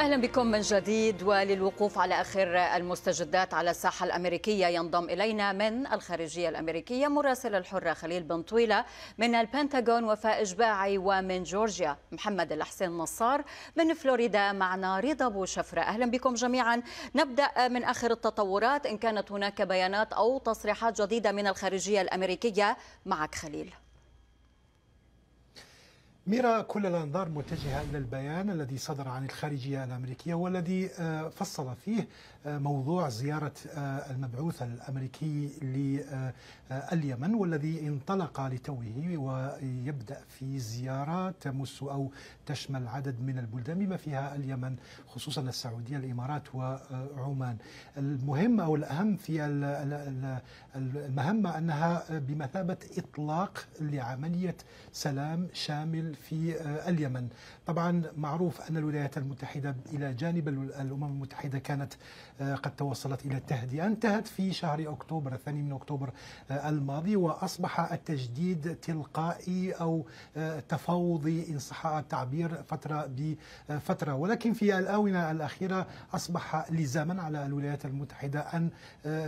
اهلا بكم من جديد وللوقوف على اخر المستجدات على الساحه الامريكيه ينضم الينا من الخارجيه الامريكيه مراسل الحره خليل بن طويله من البنتاغون وفاء اجباعي ومن جورجيا محمد الحسين نصار من فلوريدا معنا رضا ابو شفره اهلا بكم جميعا نبدا من اخر التطورات ان كانت هناك بيانات او تصريحات جديده من الخارجيه الامريكيه معك خليل ميرا كل الأنظار متجهة إلى البيان الذي صدر عن الخارجية الأمريكية والذي آه، فصل فيه آه، موضوع زيارة آه، المبعوث الأمريكي لليمن والذي انطلق لتوه ويبدأ في زيارة تمس أو تشمل عدد من البلدان بما فيها اليمن خصوصا السعودية الإمارات وعمان المهم أو الأهم في المهمة أنها بمثابة إطلاق لعملية سلام شامل في آه، اليمن طبعا معروف أن الولايات المتحدة إلى جانب الأمم المتحدة كانت آه، قد توصلت إلى التهدئة انتهت في شهر أكتوبر الثاني من أكتوبر آه، الماضي وأصبح التجديد تلقائي أو تفاوضي إن صح التعبير فترة بفترة ولكن في الآونة الأخيرة أصبح لزاما على الولايات المتحدة أن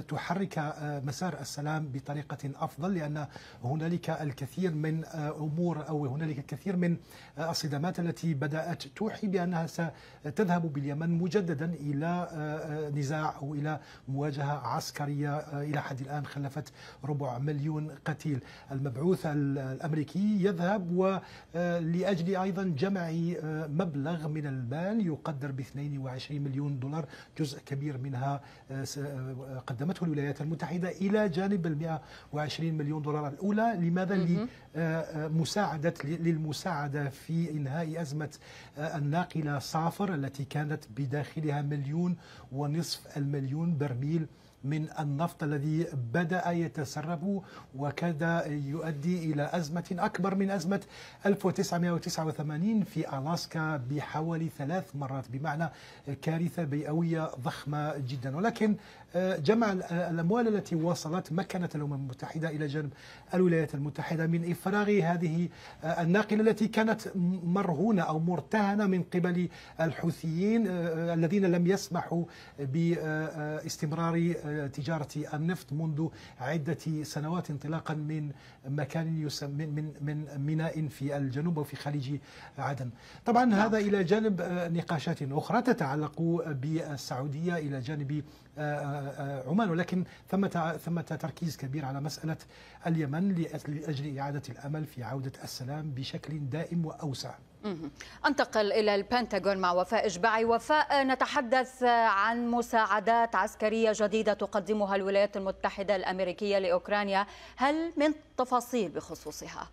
تحرك مسار السلام بطريقة أفضل لأن هنالك الكثير من أمور أو هنالك الكثير من الصدامات التي بدأت توحي بأنها ستذهب باليمن مجددا إلى آه، آه، نزاع أو إلى مواجهة عسكرية آه، إلى حد الآن خلفت ربع مليون قتيل المبعوث الأمريكي يذهب ولأجل أيضا جمع مبلغ من المال يقدر ب 22 مليون دولار جزء كبير منها قدمته الولايات المتحدة إلى جانب ال 120 مليون دولار الأولى لماذا لمساعدة للمساعدة ساعد في إنهاء أزمة آه، الناقلة صافر التي كانت بداخلها مليون ونصف المليون برميل من النفط الذي بدأ يتسرب وكاد يؤدي إلى أزمة أكبر من أزمة 1989 في ألاسكا بحوالي ثلاث مرات بمعنى كارثة بيئوية ضخمة جدا ولكن آه، جمع آه، الأموال التي وصلت مكنت الأمم المتحدة إلى جانب الولايات المتحدة من إفراغ هذه آه، الناقلة التي كانت مرهونة أو مرتهنة من قبل الحوثيين الذين لم يسمحوا باستمرار تجارة النفط منذ عدة سنوات انطلاقا من مكان يسمى من من ميناء في الجنوب وفي خليج عدن طبعا نعم. هذا إلى جانب آه، نقاشات أخرى تتعلق بالسعودية إلى جانب آه، آه، عمان ولكن ثمة ثمة تركيز كبير على مسألة اليمن لأجل إعادة الأمل في عودة السلام بشكل دائم وأوسع انتقل الى البنتاغون مع وفاء اشباعي وفاء نتحدث عن مساعدات عسكريه جديده تقدمها الولايات المتحده الامريكيه لاوكرانيا هل من تفاصيل بخصوصها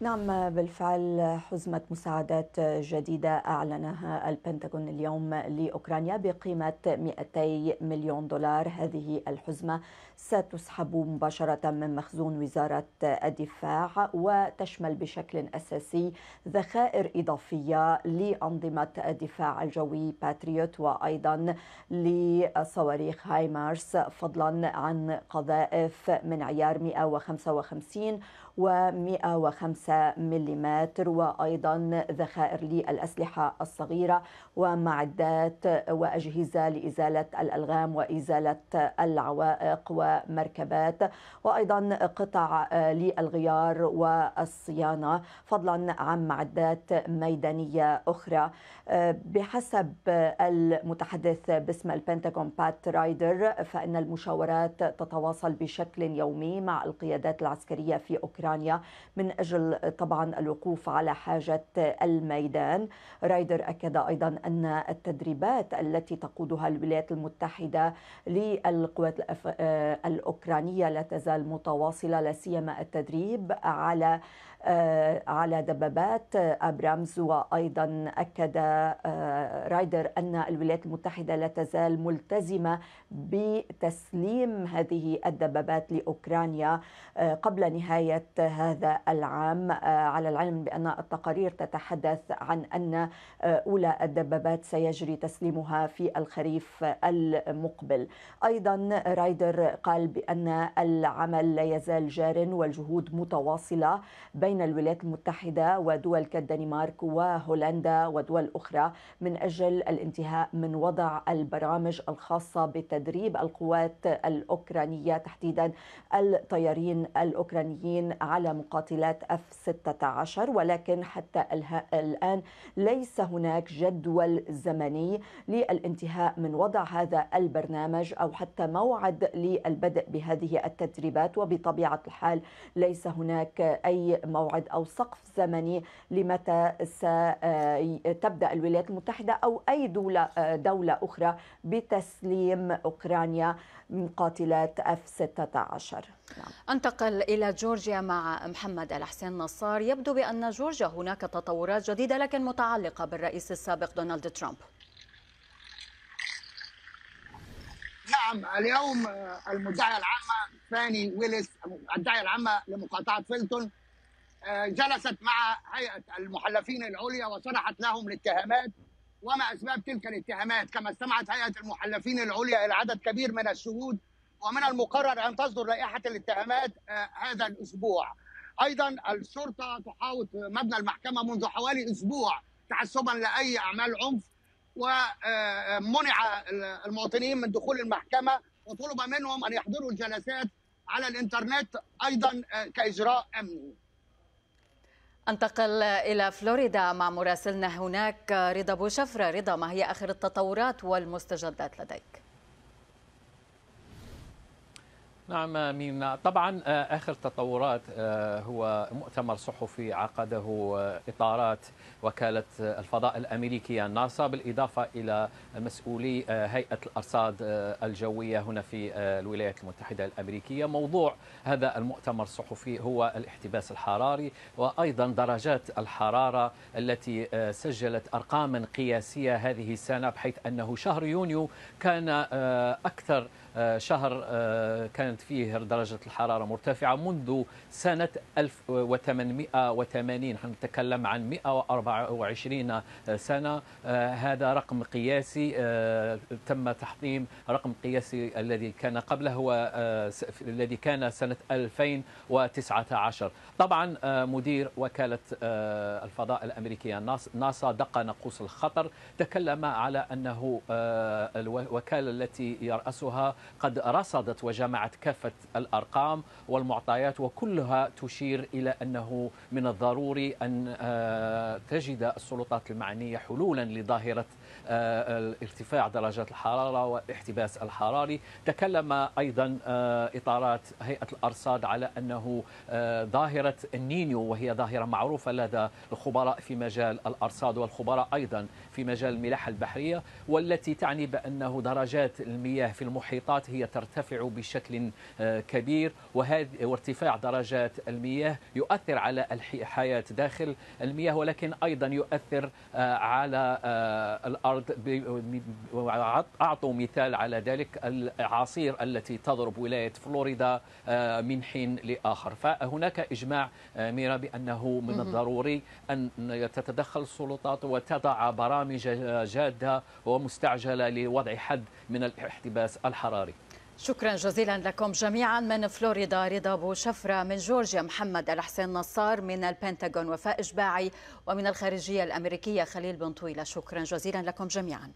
نعم بالفعل حزمة مساعدات جديدة أعلنها البنتاغون اليوم لأوكرانيا بقيمة 200 مليون دولار هذه الحزمة ستسحب مباشرة من مخزون وزارة الدفاع وتشمل بشكل أساسي ذخائر إضافية لأنظمة الدفاع الجوي باتريوت وأيضا لصواريخ هايمارس فضلا عن قذائف من عيار 155 و105 ملم وأيضا ذخائر للأسلحة الصغيرة ومعدات وأجهزة لإزالة الألغام وإزالة العوائق ومركبات وأيضا قطع للغيار والصيانة فضلا عن معدات ميدانية أخرى بحسب المتحدث باسم البنتاغون بات رايدر فإن المشاورات تتواصل بشكل يومي مع القيادات العسكرية في أوكرانيا أوكرانيا من أجل طبعا الوقوف على حاجة الميدان رايدر أكد أيضا أن التدريبات التي تقودها الولايات المتحدة للقوات آه، الأوكرانية لا تزال متواصلة لا سيما التدريب على آه، على دبابات ابرامز وايضا اكد آه، رايدر ان الولايات المتحده لا تزال ملتزمه بتسليم هذه الدبابات لاوكرانيا قبل نهايه هذا العام آه، على العلم بأن التقارير تتحدث عن أن آه، أولى الدبابات سيجري تسليمها في الخريف المقبل أيضا رايدر قال بأن العمل لا يزال جار والجهود متواصلة بين الولايات المتحدة ودول كالدنمارك وهولندا ودول أخرى من أجل الانتهاء من وضع البرامج الخاصة بتدريب القوات الأوكرانية تحديدا الطيارين الأوكرانيين على مقاتلات اف 16 ولكن حتى الآن ليس هناك جدول زمني للانتهاء من وضع هذا البرنامج أو حتى موعد للبدء بهذه التدريبات وبطبيعة الحال ليس هناك أي موعد أو سقف زمني لمتى ستبدأ الولايات المتحدة أو أي دولة, دولة أخرى بتسليم أوكرانيا مقاتلات اف 16 نعم. أنتقل إلى جورجيا مع محمد الحسين نصار يبدو بأن جورجيا هناك تطورات جديدة لكن متعلقة بالرئيس السابق دونالد ترامب نعم اليوم المدعية العامة فاني ويلس الداعية العامة لمقاطعة فيلتون آه، جلست مع هيئة المحلفين العليا وشرحت لهم الاتهامات وما أسباب تلك الاتهامات كما استمعت هيئة المحلفين العليا إلى عدد كبير من الشهود ومن المقرر أن تصدر لائحة الاتهامات آه، هذا الأسبوع أيضا الشرطة تحاوط مبنى المحكمة منذ حوالي أسبوع تحسبا لأي أعمال عنف ومنع آه، آه، المواطنين من دخول المحكمة وطلب منهم أن يحضروا الجلسات على الإنترنت أيضا كإجراء أمني انتقل إلى فلوريدا مع مراسلنا هناك رضا بوشفرة رضا ما هي آخر التطورات والمستجدات لديك؟ نعم امين طبعا آه، اخر تطورات آه، هو مؤتمر صحفي عقده آه، اطارات وكاله الفضاء الامريكيه ناسا بالاضافه الى مسؤولي هيئه الارصاد الجويه هنا في الولايات المتحده الامريكيه موضوع هذا المؤتمر الصحفي هو الاحتباس الحراري وايضا درجات الحراره التي سجلت ارقاما قياسيه هذه السنه بحيث انه شهر يونيو كان اكثر آه، شهر آه، كانت فيه درجة الحرارة مرتفعة منذ سنة 1880 نتكلم عن 124 سنة آه، هذا رقم قياسي تم تحطيم رقم قياسي الذي كان قبله هو الذي كان سنة 2019 طبعا مدير وكالة الفضاء الأمريكية ناسا دق ناقوس الخطر تكلم على أنه الوكالة التي يرأسها قد رصدت وجمعت كافة الأرقام والمعطيات وكلها تشير إلى أنه من الضروري أن آه، تجد السلطات المعنية حلولا لظاهرة آه، ارتفاع درجات الحرارة والاحتباس الحراري تكلم أيضا آه، إطارات هيئة الأرصاد على أنه ظاهرة النينيو وهي ظاهرة معروفة لدى الخبراء في مجال الأرصاد والخبراء أيضا في مجال الملاحة البحرية والتي تعني بأنه درجات المياه في المحيطات التوقعات هي ترتفع بشكل آه، كبير وهذا وارتفاع درجات المياه يؤثر على الحياة داخل المياه ولكن أيضا يؤثر آه، على آه، الأرض أعطوا مثال على ذلك الأعاصير التي تضرب ولاية فلوريدا من حين لآخر فهناك إجماع ميرا بأنه من الضروري أن تتدخل السلطات وتضع برامج جادة ومستعجلة لوضع حد من الاحتباس الحراري شكرا جزيلا لكم جميعا من فلوريدا رضا ابو شفره من جورجيا محمد الحسين نصار من البنتاغون وفاء اشباعي ومن الخارجيه الامريكيه خليل بن طويله شكرا جزيلا لكم جميعا